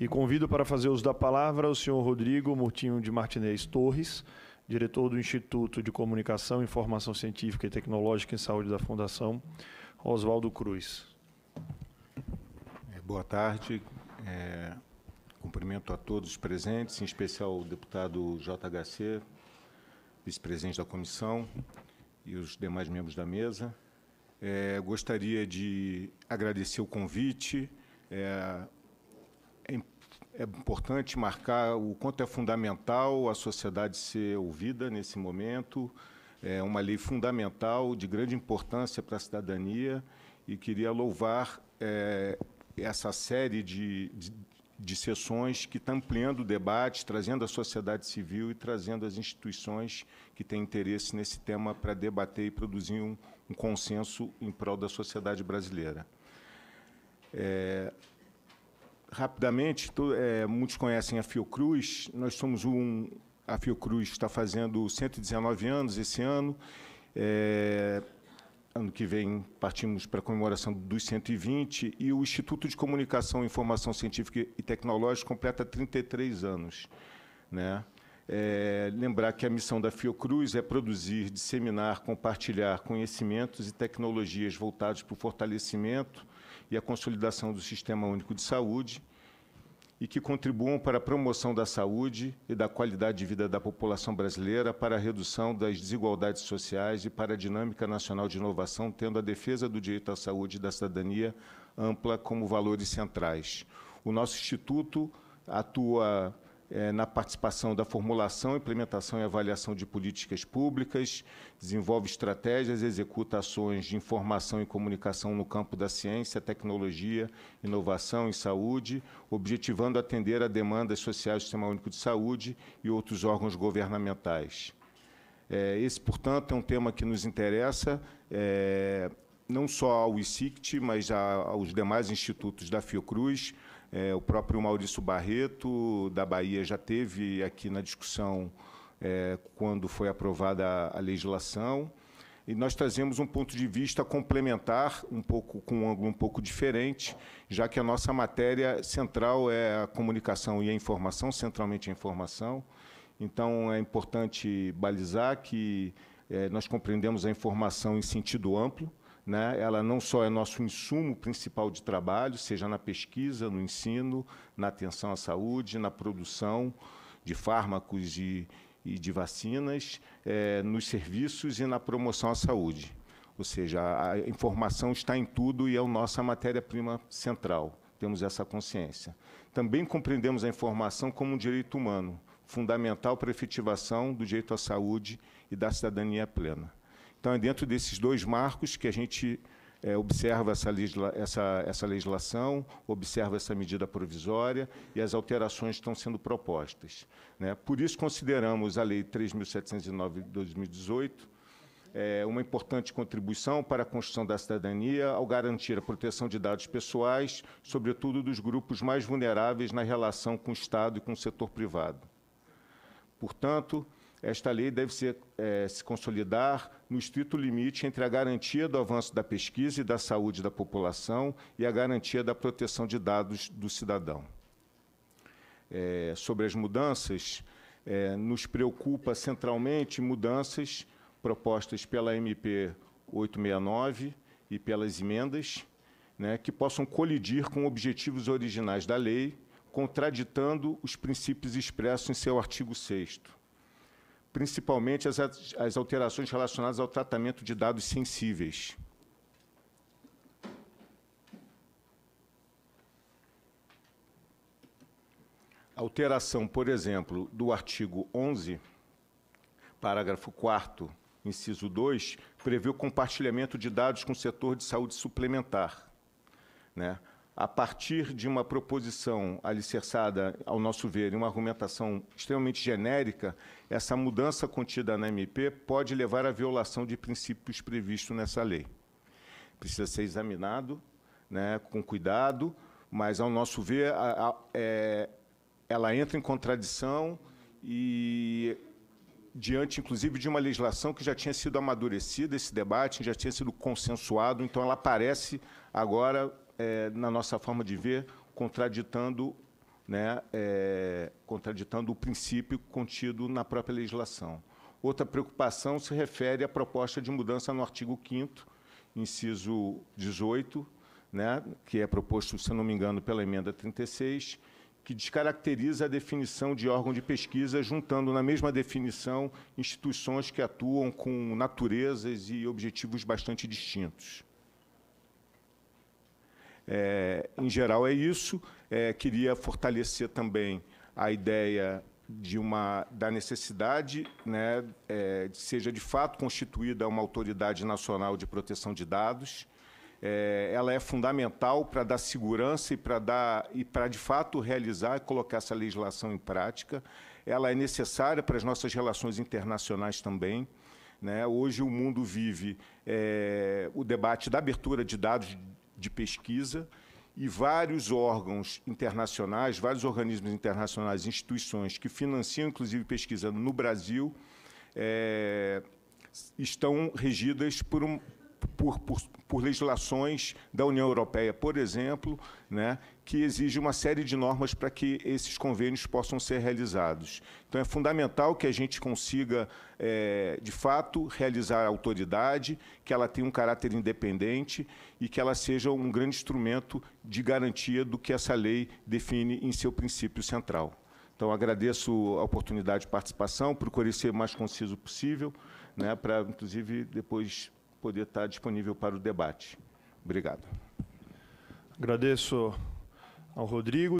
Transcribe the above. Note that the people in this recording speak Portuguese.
E convido para fazer uso da palavra o senhor Rodrigo Murtinho de Martinez Torres, diretor do Instituto de Comunicação, Informação Científica e Tecnológica em Saúde da Fundação Oswaldo Cruz. É, boa tarde. É, cumprimento a todos os presentes, em especial o deputado JHC, vice-presidente da comissão e os demais membros da mesa. É, gostaria de agradecer o convite, é, é importante marcar o quanto é fundamental a sociedade ser ouvida nesse momento. É uma lei fundamental, de grande importância para a cidadania, e queria louvar é, essa série de, de, de sessões que está ampliando o debate, trazendo a sociedade civil e trazendo as instituições que têm interesse nesse tema para debater e produzir um, um consenso em prol da sociedade brasileira. É, rapidamente, é, muitos conhecem a Fiocruz. Nós somos um. A Fiocruz está fazendo 119 anos esse ano. É, ano que vem partimos para a comemoração dos 120 e o Instituto de Comunicação, Informação Científica e Tecnológica completa 33 anos, né? É, lembrar que a missão da Fiocruz é produzir, disseminar, compartilhar conhecimentos e tecnologias voltados para o fortalecimento e a consolidação do Sistema Único de Saúde e que contribuam para a promoção da saúde e da qualidade de vida da população brasileira, para a redução das desigualdades sociais e para a dinâmica nacional de inovação, tendo a defesa do direito à saúde e da cidadania ampla como valores centrais. O nosso Instituto atua é, na participação da formulação, implementação e avaliação de políticas públicas, desenvolve estratégias, executa ações de informação e comunicação no campo da ciência, tecnologia, inovação e saúde, objetivando atender a demandas sociais do Sistema Único de Saúde e outros órgãos governamentais. É, esse, portanto, é um tema que nos interessa. É, não só ao ICICT, mas a, aos demais institutos da Fiocruz, é, o próprio Maurício Barreto, da Bahia, já teve aqui na discussão é, quando foi aprovada a legislação. E nós trazemos um ponto de vista complementar, um pouco com um ângulo um pouco diferente, já que a nossa matéria central é a comunicação e a informação, centralmente a informação. Então, é importante balizar que é, nós compreendemos a informação em sentido amplo, né? Ela não só é nosso insumo principal de trabalho, seja na pesquisa, no ensino, na atenção à saúde, na produção de fármacos e, e de vacinas, é, nos serviços e na promoção à saúde. Ou seja, a informação está em tudo e é a nossa matéria-prima central. Temos essa consciência. Também compreendemos a informação como um direito humano, fundamental para a efetivação do direito à saúde e da cidadania plena. Então, é dentro desses dois marcos que a gente é, observa essa, legisla, essa, essa legislação, observa essa medida provisória e as alterações estão sendo propostas. Né? Por isso, consideramos a Lei 3.709 de 2018 é, uma importante contribuição para a construção da cidadania ao garantir a proteção de dados pessoais, sobretudo dos grupos mais vulneráveis na relação com o Estado e com o setor privado. Portanto, esta lei deve ser, é, se consolidar no estrito limite entre a garantia do avanço da pesquisa e da saúde da população e a garantia da proteção de dados do cidadão. É, sobre as mudanças, é, nos preocupa centralmente mudanças propostas pela MP 869 e pelas emendas, né, que possam colidir com objetivos originais da lei, contraditando os princípios expressos em seu artigo 6 principalmente as, as alterações relacionadas ao tratamento de dados sensíveis. alteração, por exemplo, do artigo 11, parágrafo 4 inciso 2, prevê o compartilhamento de dados com o setor de saúde suplementar. Né? a partir de uma proposição alicerçada, ao nosso ver, em uma argumentação extremamente genérica, essa mudança contida na MP pode levar à violação de princípios previstos nessa lei. Precisa ser examinado né, com cuidado, mas, ao nosso ver, a, a, é, ela entra em contradição e diante, inclusive, de uma legislação que já tinha sido amadurecida, esse debate já tinha sido consensuado, então ela aparece agora é, na nossa forma de ver, contraditando, né, é, contraditando o princípio contido na própria legislação. Outra preocupação se refere à proposta de mudança no artigo 5 inciso 18, né, que é proposto, se não me engano, pela emenda 36, que descaracteriza a definição de órgão de pesquisa, juntando na mesma definição instituições que atuam com naturezas e objetivos bastante distintos. É, em geral, é isso. É, queria fortalecer também a ideia de uma da necessidade, né, é, seja de fato constituída uma autoridade nacional de proteção de dados. É, ela é fundamental para dar segurança e para dar e para de fato realizar e colocar essa legislação em prática. Ela é necessária para as nossas relações internacionais também. Né? Hoje o mundo vive é, o debate da abertura de dados de pesquisa e vários órgãos internacionais, vários organismos internacionais, instituições que financiam, inclusive, pesquisa no Brasil, é, estão regidas por, um, por, por, por, legislações da União Europeia, por exemplo, né, que exige uma série de normas para que esses convênios possam ser realizados. Então, é fundamental que a gente consiga, é, de fato, realizar a autoridade, que ela tenha um caráter independente e que ela seja um grande instrumento de garantia do que essa lei define em seu princípio central. Então, agradeço a oportunidade de participação, procurei ser o mais conciso possível, né, para, inclusive, depois poder estar disponível para o debate. Obrigado. Agradeço ao Rodrigo.